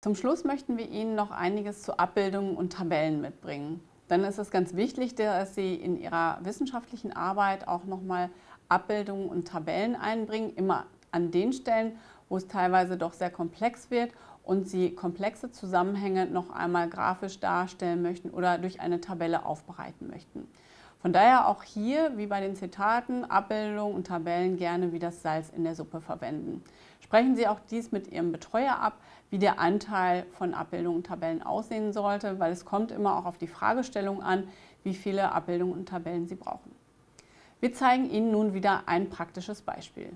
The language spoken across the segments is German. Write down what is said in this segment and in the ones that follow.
Zum Schluss möchten wir Ihnen noch einiges zu Abbildungen und Tabellen mitbringen. Dann ist es ganz wichtig, dass Sie in Ihrer wissenschaftlichen Arbeit auch nochmal Abbildungen und Tabellen einbringen, immer an den Stellen, wo es teilweise doch sehr komplex wird und Sie komplexe Zusammenhänge noch einmal grafisch darstellen möchten oder durch eine Tabelle aufbereiten möchten. Von daher auch hier, wie bei den Zitaten, Abbildungen und Tabellen gerne wie das Salz in der Suppe verwenden. Sprechen Sie auch dies mit Ihrem Betreuer ab, wie der Anteil von Abbildungen und Tabellen aussehen sollte, weil es kommt immer auch auf die Fragestellung an, wie viele Abbildungen und Tabellen Sie brauchen. Wir zeigen Ihnen nun wieder ein praktisches Beispiel.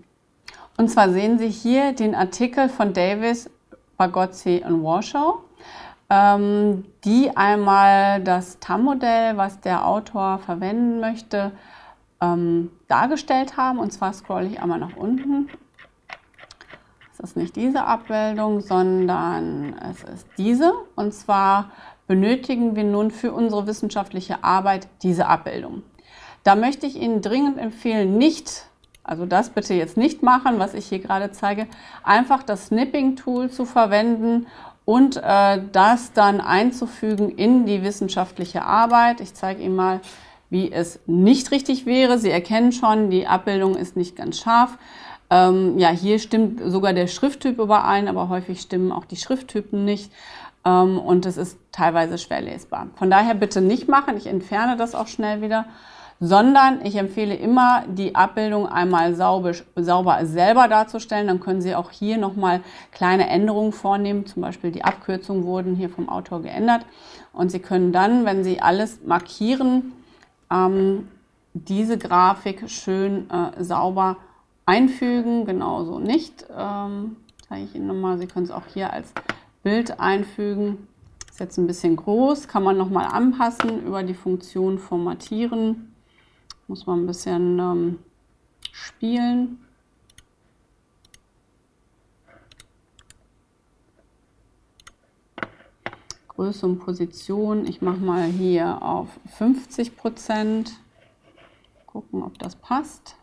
Und zwar sehen Sie hier den Artikel von Davis, Bagotzi und Warshaw ähm, die einmal das TAM-Modell, was der Autor verwenden möchte, ähm, dargestellt haben. Und zwar scrolle ich einmal nach unten. Es ist nicht diese Abbildung, sondern es ist diese. Und zwar benötigen wir nun für unsere wissenschaftliche Arbeit diese Abbildung. Da möchte ich Ihnen dringend empfehlen, nicht also das bitte jetzt nicht machen, was ich hier gerade zeige, einfach das Snipping-Tool zu verwenden und äh, das dann einzufügen in die wissenschaftliche Arbeit. Ich zeige Ihnen mal, wie es nicht richtig wäre. Sie erkennen schon, die Abbildung ist nicht ganz scharf. Ähm, ja, hier stimmt sogar der Schrifttyp überein, aber häufig stimmen auch die Schrifttypen nicht. Ähm, und es ist teilweise schwer lesbar. Von daher bitte nicht machen. Ich entferne das auch schnell wieder sondern ich empfehle immer, die Abbildung einmal sauber, sauber selber darzustellen. Dann können Sie auch hier nochmal kleine Änderungen vornehmen. Zum Beispiel die Abkürzungen wurden hier vom Autor geändert. Und Sie können dann, wenn Sie alles markieren, ähm, diese Grafik schön äh, sauber einfügen. Genauso nicht. Ähm, zeige ich Ihnen nochmal. Sie können es auch hier als Bild einfügen. Ist jetzt ein bisschen groß, kann man nochmal anpassen über die Funktion Formatieren. Muss man ein bisschen ähm, spielen. Größe und Position. Ich mache mal hier auf 50 Prozent. Gucken, ob das passt.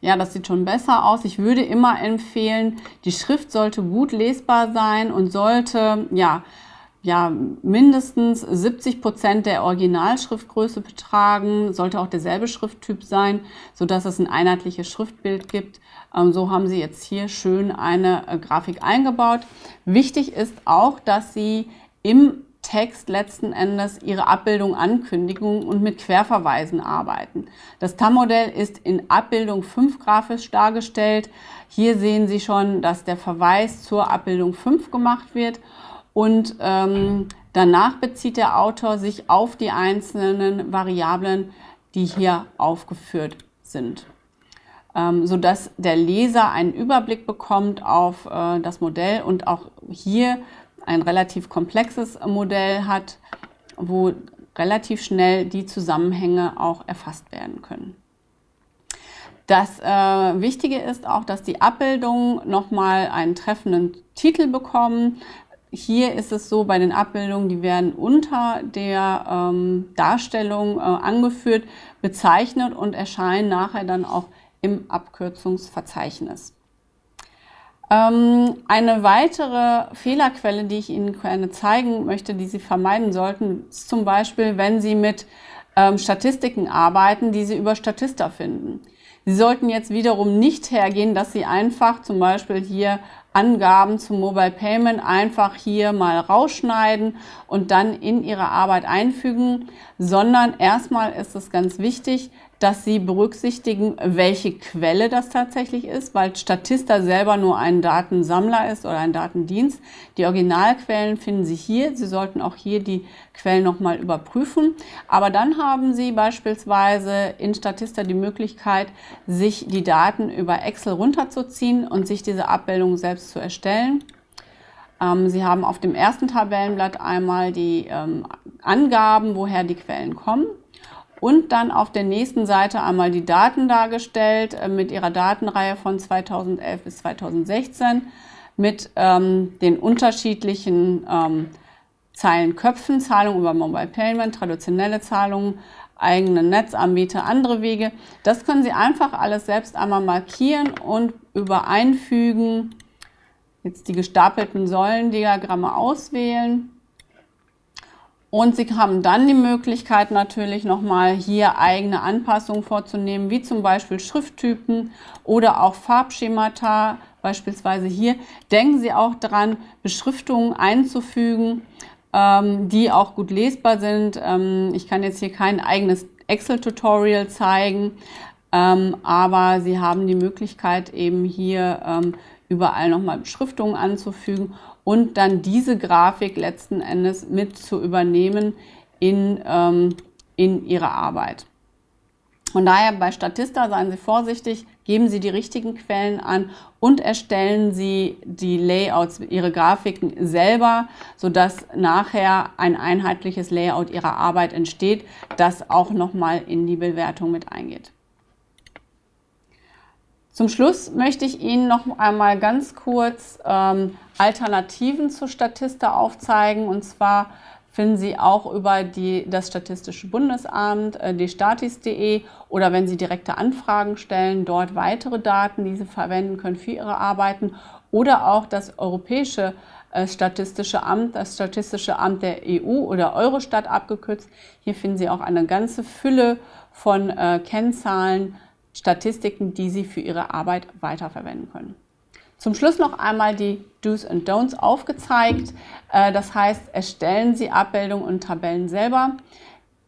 Ja, das sieht schon besser aus. Ich würde immer empfehlen, die Schrift sollte gut lesbar sein und sollte, ja, ja, mindestens 70 Prozent der Originalschriftgröße betragen, sollte auch derselbe Schrifttyp sein, sodass es ein einheitliches Schriftbild gibt. Ähm, so haben Sie jetzt hier schön eine äh, Grafik eingebaut. Wichtig ist auch, dass Sie im Text letzten Endes ihre Abbildung ankündigen und mit Querverweisen arbeiten. Das TAM-Modell ist in Abbildung 5 grafisch dargestellt. Hier sehen Sie schon, dass der Verweis zur Abbildung 5 gemacht wird und ähm, danach bezieht der Autor sich auf die einzelnen Variablen, die hier aufgeführt sind, ähm, sodass der Leser einen Überblick bekommt auf äh, das Modell und auch hier ein relativ komplexes Modell hat, wo relativ schnell die Zusammenhänge auch erfasst werden können. Das äh, Wichtige ist auch, dass die Abbildungen nochmal einen treffenden Titel bekommen, hier ist es so, bei den Abbildungen, die werden unter der ähm, Darstellung äh, angeführt, bezeichnet und erscheinen nachher dann auch im Abkürzungsverzeichnis. Ähm, eine weitere Fehlerquelle, die ich Ihnen gerne zeigen möchte, die Sie vermeiden sollten, ist zum Beispiel, wenn Sie mit ähm, Statistiken arbeiten, die Sie über Statista finden. Sie sollten jetzt wiederum nicht hergehen, dass Sie einfach zum Beispiel hier Angaben zum Mobile Payment einfach hier mal rausschneiden und dann in Ihre Arbeit einfügen, sondern erstmal ist es ganz wichtig, dass Sie berücksichtigen, welche Quelle das tatsächlich ist, weil Statista selber nur ein Datensammler ist oder ein Datendienst. Die Originalquellen finden Sie hier. Sie sollten auch hier die Quellen nochmal überprüfen. Aber dann haben Sie beispielsweise in Statista die Möglichkeit, sich die Daten über Excel runterzuziehen und sich diese Abbildung selbst selbst zu erstellen. Ähm, Sie haben auf dem ersten Tabellenblatt einmal die ähm, Angaben, woher die Quellen kommen. Und dann auf der nächsten Seite einmal die Daten dargestellt äh, mit ihrer Datenreihe von 2011 bis 2016 mit ähm, den unterschiedlichen ähm, Zeilenköpfen, Zahlungen über Mobile Payment, traditionelle Zahlungen, eigene Netzanbieter, andere Wege. Das können Sie einfach alles selbst einmal markieren und übereinfügen. Einfügen jetzt die gestapelten Säulendiagramme auswählen. Und Sie haben dann die Möglichkeit natürlich nochmal hier eigene Anpassungen vorzunehmen, wie zum Beispiel Schrifttypen oder auch Farbschemata, beispielsweise hier. Denken Sie auch daran, Beschriftungen einzufügen, ähm, die auch gut lesbar sind. Ähm, ich kann jetzt hier kein eigenes Excel-Tutorial zeigen, ähm, aber Sie haben die Möglichkeit eben hier überall nochmal Beschriftungen anzufügen und dann diese Grafik letzten Endes mit zu übernehmen in, ähm, in Ihre Arbeit. Von daher bei Statista seien Sie vorsichtig, geben Sie die richtigen Quellen an und erstellen Sie die Layouts, Ihre Grafiken selber, sodass nachher ein einheitliches Layout Ihrer Arbeit entsteht, das auch nochmal in die Bewertung mit eingeht. Zum Schluss möchte ich Ihnen noch einmal ganz kurz ähm, Alternativen zur Statista aufzeigen. Und zwar finden Sie auch über die, das Statistische Bundesamt, äh, Statis.de oder wenn Sie direkte Anfragen stellen, dort weitere Daten, die Sie verwenden können für Ihre Arbeiten. Oder auch das Europäische äh, Statistische Amt, das Statistische Amt der EU oder Eurostat abgekürzt. Hier finden Sie auch eine ganze Fülle von äh, Kennzahlen, Statistiken, die Sie für Ihre Arbeit weiterverwenden können. Zum Schluss noch einmal die Do's und Don'ts aufgezeigt. Äh, das heißt, erstellen Sie Abbildungen und Tabellen selber.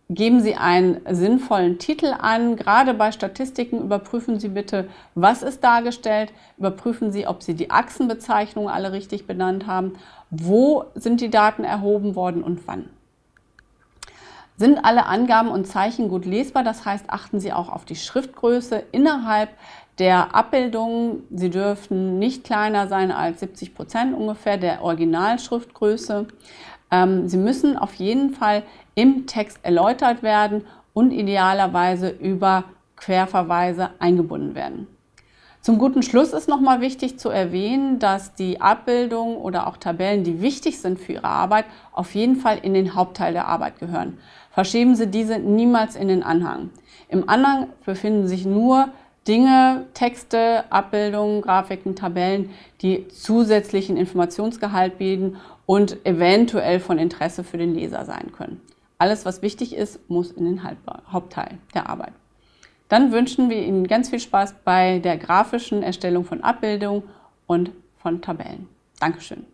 Geben Sie einen sinnvollen Titel an. Gerade bei Statistiken überprüfen Sie bitte, was ist dargestellt. Überprüfen Sie, ob Sie die Achsenbezeichnungen alle richtig benannt haben. Wo sind die Daten erhoben worden und wann. Sind alle Angaben und Zeichen gut lesbar? Das heißt, achten Sie auch auf die Schriftgröße innerhalb der Abbildungen. Sie dürfen nicht kleiner sein als 70 Prozent ungefähr der Originalschriftgröße. Ähm, Sie müssen auf jeden Fall im Text erläutert werden und idealerweise über Querverweise eingebunden werden. Zum guten Schluss ist nochmal wichtig zu erwähnen, dass die Abbildungen oder auch Tabellen, die wichtig sind für Ihre Arbeit, auf jeden Fall in den Hauptteil der Arbeit gehören. Verschieben Sie diese niemals in den Anhang. Im Anhang befinden sich nur Dinge, Texte, Abbildungen, Grafiken, Tabellen, die zusätzlichen Informationsgehalt bieten und eventuell von Interesse für den Leser sein können. Alles, was wichtig ist, muss in den Hauptteil der Arbeit. Dann wünschen wir Ihnen ganz viel Spaß bei der grafischen Erstellung von Abbildungen und von Tabellen. Dankeschön.